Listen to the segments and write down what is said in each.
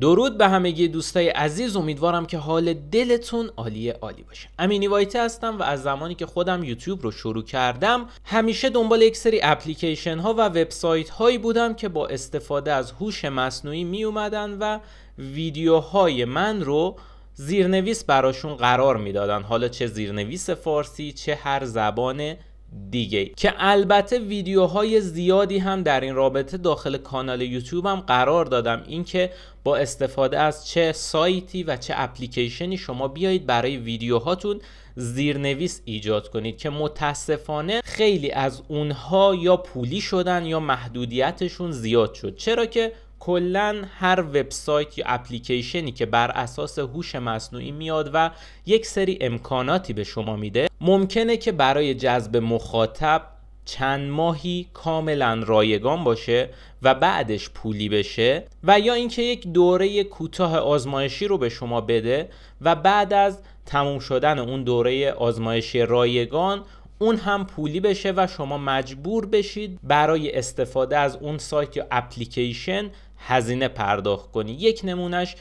درود به همگی دوستای عزیز امیدوارم که حال دلتون عالی عالی باشه امینی وایته هستم و از زمانی که خودم یوتیوب رو شروع کردم همیشه دنبال یک سری اپلیکیشن ها و وبسایت هایی بودم که با استفاده از هوش مصنوعی می اومدن و ویدیوهای من رو زیرنویس براشون قرار میدادن حالا چه زیرنویس فارسی چه هر زبان دیگه که البته ویدیوهای زیادی هم در این رابطه داخل کانال یوتیوبم قرار دادم اینکه با استفاده از چه سایتی و چه اپلیکیشنی شما بیایید برای ویدیوهاتون زیرنویس ایجاد کنید که متاسفانه خیلی از اونها یا پولی شدن یا محدودیتشون زیاد شد چرا که کلا هر وبسایت یا اپلیکیشنی که بر اساس هوش مصنوعی میاد و یک سری امکاناتی به شما میده ممکنه که برای جذب مخاطب چند ماهی کاملا رایگان باشه و بعدش پولی بشه و یا اینکه یک دوره کوتاه آزمایشی رو به شما بده و بعد از تموم شدن اون دوره آزمایشی رایگان اون هم پولی بشه و شما مجبور بشید برای استفاده از اون سایت یا اپلیکیشن هزینه پرداخت کنی یک نمونهش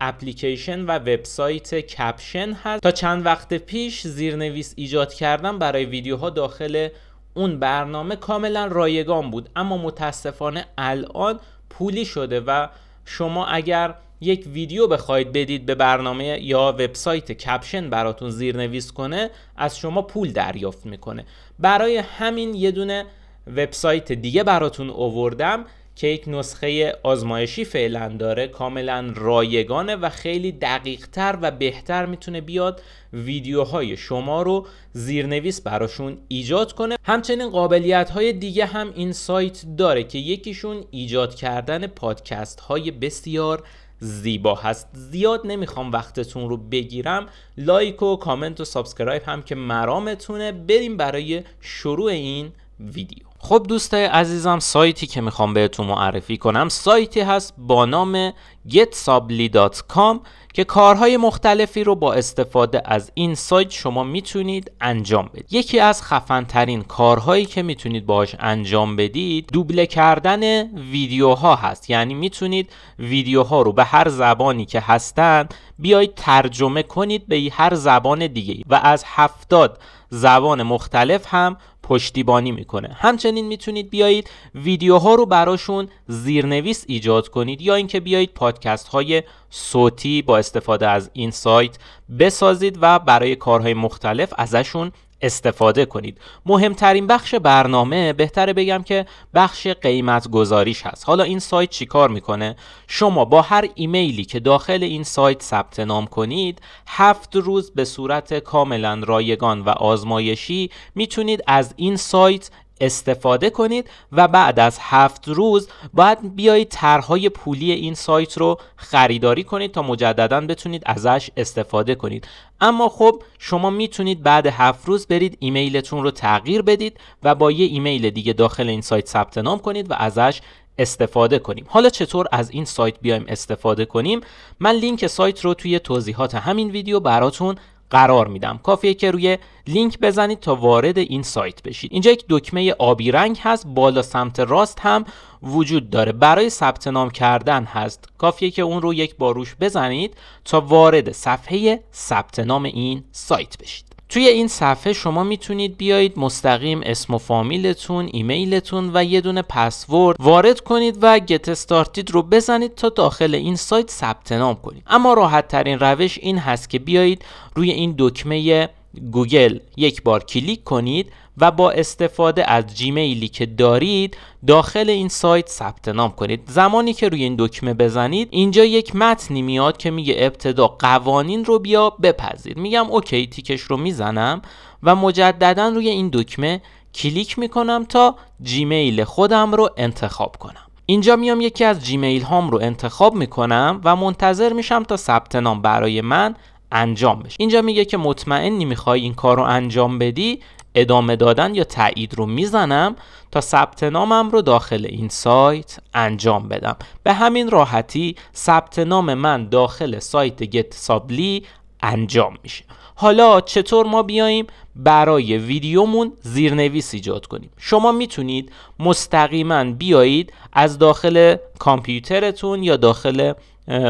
اپلیکیشن و وبسایت کپشن هست تا چند وقت پیش زیرنویس ایجاد کردم برای ویدیوها داخل اون برنامه کاملا رایگان بود اما متاسفانه الان پولی شده و شما اگر یک ویدیو بخواید بدید به برنامه یا وبسایت کپشن براتون زیرنویس کنه از شما پول دریافت میکنه برای همین یه دونه وبسایت دیگه براتون اووردم که یک نسخه آزمایشی فعلا داره کاملا رایگانه و خیلی دقیق تر و بهتر میتونه بیاد ویدیوهای شما رو زیرنویس براشون ایجاد کنه همچنین قابلیت های دیگه هم این سایت داره که یکیشون ایجاد کردن پادکست های بسیار زیبا هست زیاد نمیخوام وقتتون رو بگیرم لایک و کامنت و سابسکرایب هم که مرامتونه بریم برای شروع این ویدیو خب دوست عزیزم سایتی که میخوام بهتون معرفی کنم سایتی هست با نام getsubli.com که کارهای مختلفی رو با استفاده از این سایت شما میتونید انجام بدید یکی از خفنترین کارهایی که میتونید باهاش انجام بدید دوبله کردن ویدیوها هست یعنی میتونید ویدیوها رو به هر زبانی که هستن بیایید ترجمه کنید به هر زبان دیگه و از هفتاد زبان مختلف هم پشتیبانی میکنه همچنین میتونید بیایید ویدیوها رو براشون زیرنویس ایجاد کنید یا اینکه بیایید پادکست های صوتی با استفاده از این سایت بسازید و برای کارهای مختلف ازشون استفاده کنید مهمترین بخش برنامه بهتره بگم که بخش قیمت گزاریش هست حالا این سایت چیکار میکنه شما با هر ایمیلی که داخل این سایت ثبت نام کنید هفت روز به صورت کاملا رایگان و آزمایشی میتونید از این سایت استفاده کنید و بعد از هفت روز باید بیایید طرحهای پولی این سایت رو خریداری کنید تا مجددا بتونید ازش استفاده کنید اما خب شما میتونید بعد هفت روز برید ایمیلتون رو تغییر بدید و با یه ایمیل دیگه داخل این سایت ثبت نام کنید و ازش استفاده کنیم حالا چطور از این سایت بیایم استفاده کنیم من لینک سایت رو توی توضیحات همین ویدیو براتون قرار میدم کافیه که روی لینک بزنید تا وارد این سایت بشید اینجا یک دکمه آبی رنگ هست بالا سمت راست هم وجود داره برای ثبت نام کردن هست کافیه که اون رو یک باروش بزنید تا وارد صفحه ثبت نام این سایت بشید توی این صفحه شما میتونید بیایید مستقیم اسم و فامیلتون ایمیلتون و یه دونه پسورد وارد کنید و گت استارتید رو بزنید تا داخل این سایت ثبت نام کنید اما راحت ترین روش این هست که بیایید روی این دکمه گوگل یک بار کلیک کنید و با استفاده از جیمیلی که دارید داخل این سایت ثبت نام کنید زمانی که روی این دکمه بزنید اینجا یک متنی میاد که میگه ابتدا قوانین رو بیا بپذیر میگم اوکی تیکش رو میزنم و مجددا روی این دکمه کلیک میکنم تا جیمیل خودم رو انتخاب کنم اینجا میام یکی از جیمیل هام رو انتخاب میکنم و منتظر میشم تا ثبت نام برای من انجام بشه اینجا میگه که مطمئنی میخوای این کار رو انجام بدی ادامه دادن یا تایید رو میزنم تا ثبت نامم رو داخل این سایت انجام بدم به همین راحتی ثبت نام من داخل سایت گت سابلی انجام میشه حالا چطور ما بیاییم برای ویدیومون زیرنویس ایجاد کنیم شما میتونید مستقیما بیایید از داخل کامپیوترتون یا داخل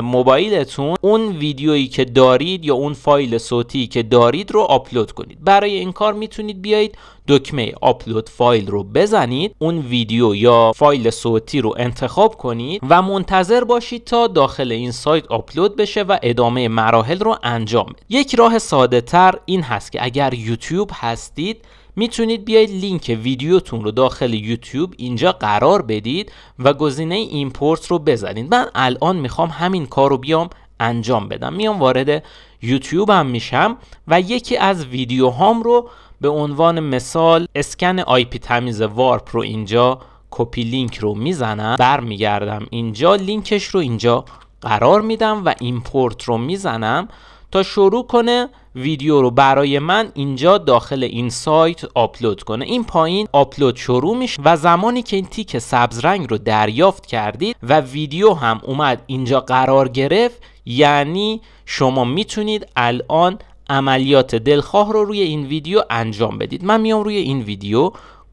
موبایلتون اون ویدیویی که دارید یا اون فایل صوتی که دارید رو آپلود کنید برای این کار میتونید بیایید دکمه آپلود فایل رو بزنید اون ویدیو یا فایل صوتی رو انتخاب کنید و منتظر باشید تا داخل این سایت آپلود بشه و ادامه مراحل رو انجام بدید یک راه ساده تر این هست که اگر یوتیوب هستید میتونید بیاید لینک ویدیوتون رو داخل یوتیوب اینجا قرار بدید و گزینه ایمپورت رو بزنید من الان میخوام همین کار رو بیام انجام بدم میام وارد یوتیوب هم میشم و یکی از ویدیوهام رو به عنوان مثال اسکن آی پی تمیز وارپ رو اینجا کپی لینک رو میزنم برمیگردم اینجا لینکش رو اینجا قرار میدم و ایمپورت رو میزنم تا شروع کنه ویدیو رو برای من اینجا داخل این سایت آپلود کنه این پایین آپلود شروع میشه و زمانی که این تیک سبز رنگ رو دریافت کردید و ویدیو هم اومد اینجا قرار گرفت یعنی شما میتونید الان عملیات دلخواه رو روی این ویدیو انجام بدید من میام روی این ویدیو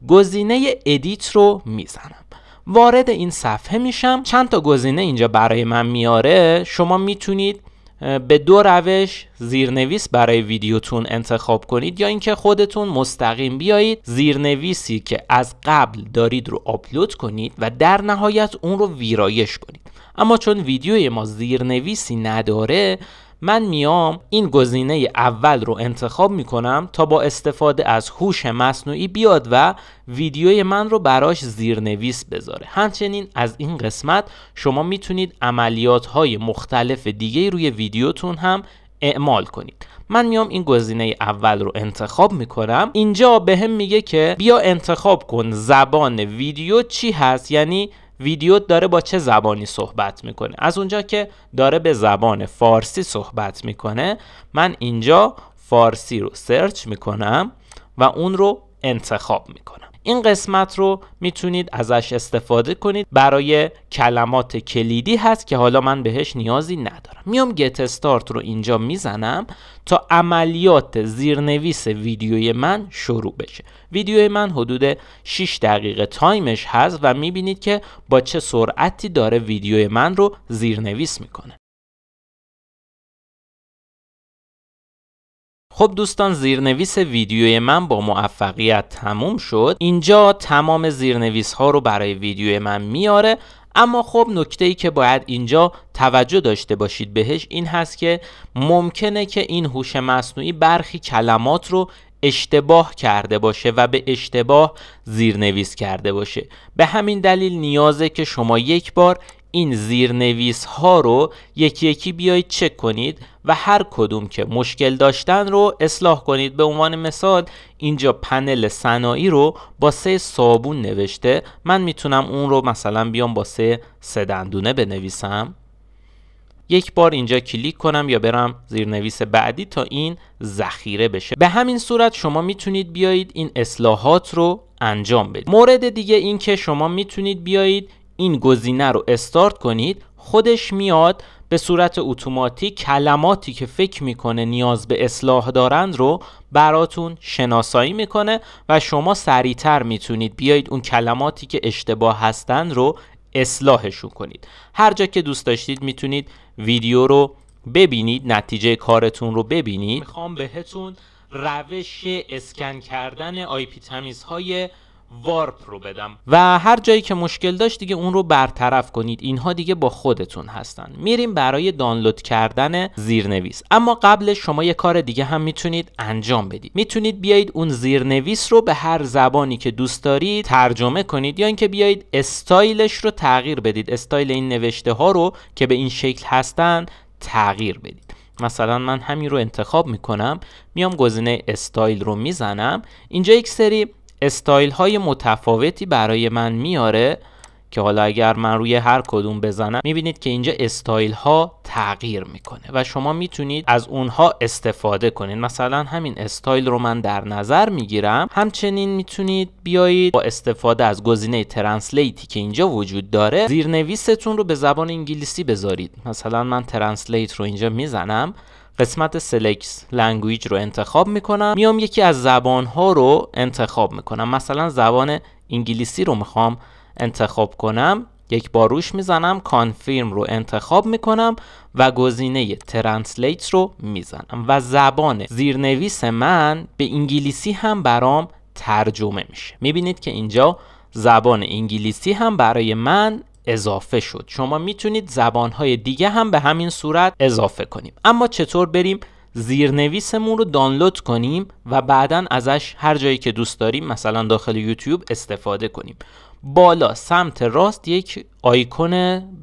گزینه ادیت رو میزنم وارد این صفحه میشم چند تا گزینه اینجا برای من میاره شما میتونید به دو روش زیرنویس برای ویدیوتون انتخاب کنید یا اینکه خودتون مستقیم بیایید زیرنویسی که از قبل دارید رو آپلود کنید و در نهایت اون رو ویرایش کنید اما چون ویدیوی ما زیرنویسی نداره من میام این گزینه اول رو انتخاب میکنم تا با استفاده از هوش مصنوعی بیاد و ویدیوی من رو براش زیرنویس بذاره همچنین از این قسمت شما میتونید عملیات های مختلف دیگه روی ویدیوتون هم اعمال کنید من میام این گزینه اول رو انتخاب میکنم اینجا به هم میگه که بیا انتخاب کن زبان ویدیو چی هست یعنی ویدیو داره با چه زبانی صحبت میکنه از اونجا که داره به زبان فارسی صحبت میکنه من اینجا فارسی رو سرچ میکنم و اون رو انتخاب میکنم این قسمت رو میتونید ازش استفاده کنید برای کلمات کلیدی هست که حالا من بهش نیازی ندارم میام گت استارت رو اینجا میزنم تا عملیات زیرنویس ویدیوی من شروع بشه ویدیوی من حدود 6 دقیقه تایمش هست و میبینید که با چه سرعتی داره ویدیوی من رو زیرنویس میکنه خب دوستان زیرنویس ویدیوی من با موفقیت تموم شد اینجا تمام زیرنویس ها رو برای ویدیوی من میاره اما خب نکته ای که باید اینجا توجه داشته باشید بهش این هست که ممکنه که این هوش مصنوعی برخی کلمات رو اشتباه کرده باشه و به اشتباه زیرنویس کرده باشه به همین دلیل نیازه که شما یک بار این زیرنویس ها رو یکی یکی بیایید چک کنید و هر کدوم که مشکل داشتن رو اصلاح کنید به عنوان مثال اینجا پنل صنایع رو با سه صابون نوشته من میتونم اون رو مثلا بیام با سه سدندونه بنویسم یک بار اینجا کلیک کنم یا برم زیرنویس بعدی تا این ذخیره بشه به همین صورت شما میتونید بیایید این اصلاحات رو انجام بدید مورد دیگه این که شما میتونید بیایید این گزینه رو استارت کنید خودش میاد به صورت اتوماتیک کلماتی که فکر میکنه نیاز به اصلاح دارند رو براتون شناسایی میکنه و شما سریعتر میتونید بیایید اون کلماتی که اشتباه هستند رو اصلاحشون کنید هر جا که دوست داشتید میتونید ویدیو رو ببینید نتیجه کارتون رو ببینید میخوام بهتون روش اسکن کردن پی تمیزهای وارپ رو بدم و هر جایی که مشکل داشت دیگه اون رو برطرف کنید اینها دیگه با خودتون هستن میریم برای دانلود کردن زیرنویس اما قبل شما یه کار دیگه هم میتونید انجام بدید میتونید بیایید اون زیرنویس رو به هر زبانی که دوست دارید ترجمه کنید یا اینکه بیایید استایلش رو تغییر بدید استایل این نوشته ها رو که به این شکل هستن تغییر بدید مثلا من همین رو انتخاب میکنم میام گزینه استایل رو میزنم اینجا یک سری استایل های متفاوتی برای من میاره که حالا اگر من روی هر کدوم بزنم میبینید که اینجا استایل ها تغییر میکنه و شما میتونید از اونها استفاده کنید مثلا همین استایل رو من در نظر میگیرم همچنین میتونید بیایید با استفاده از گزینه ترنسلیتی که اینجا وجود داره زیرنویستون رو به زبان انگلیسی بذارید مثلا من ترنسلیت رو اینجا میزنم قسمت سلکس لنگویج رو انتخاب میکنم میام یکی از زبان ها رو انتخاب میکنم مثلا زبان انگلیسی رو میخوام انتخاب کنم یک بار روش میزنم کانفیرم رو انتخاب میکنم و گزینه ترنسلیت رو میزنم و زبان زیرنویس من به انگلیسی هم برام ترجمه میشه میبینید که اینجا زبان انگلیسی هم برای من اضافه شد شما میتونید زبانهای دیگه هم به همین صورت اضافه کنیم اما چطور بریم زیرنویسمون رو دانلود کنیم و بعدا ازش هر جایی که دوست داریم مثلا داخل یوتیوب استفاده کنیم بالا سمت راست یک آیکون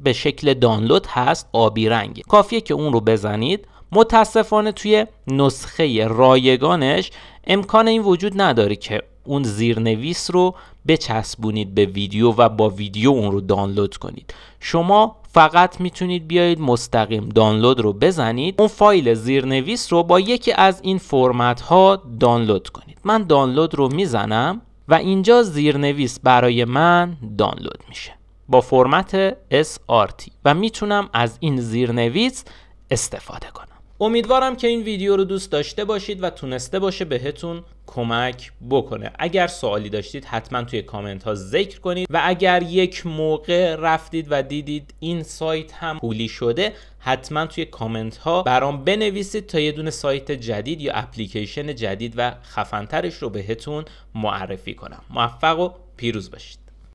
به شکل دانلود هست آبی رنگ کافیه که اون رو بزنید متاسفانه توی نسخه رایگانش امکان این وجود نداره که اون زیرنویس رو بچسبونید به ویدیو و با ویدیو اون رو دانلود کنید شما فقط میتونید بیایید مستقیم دانلود رو بزنید اون فایل زیرنویس رو با یکی از این فرمت ها دانلود کنید من دانلود رو میزنم و اینجا زیرنویس برای من دانلود میشه با فرمت SRT و میتونم از این زیرنویس استفاده کنم امیدوارم که این ویدیو رو دوست داشته باشید و تونسته باشه بهتون کمک بکنه اگر سوالی داشتید حتما توی کامنت ها ذکر کنید و اگر یک موقع رفتید و دیدید این سایت هم پولی شده حتما توی کامنت ها برام بنویسید تا یه دونه سایت جدید یا اپلیکیشن جدید و خفنترش رو بهتون معرفی کنم موفق و پیروز باشید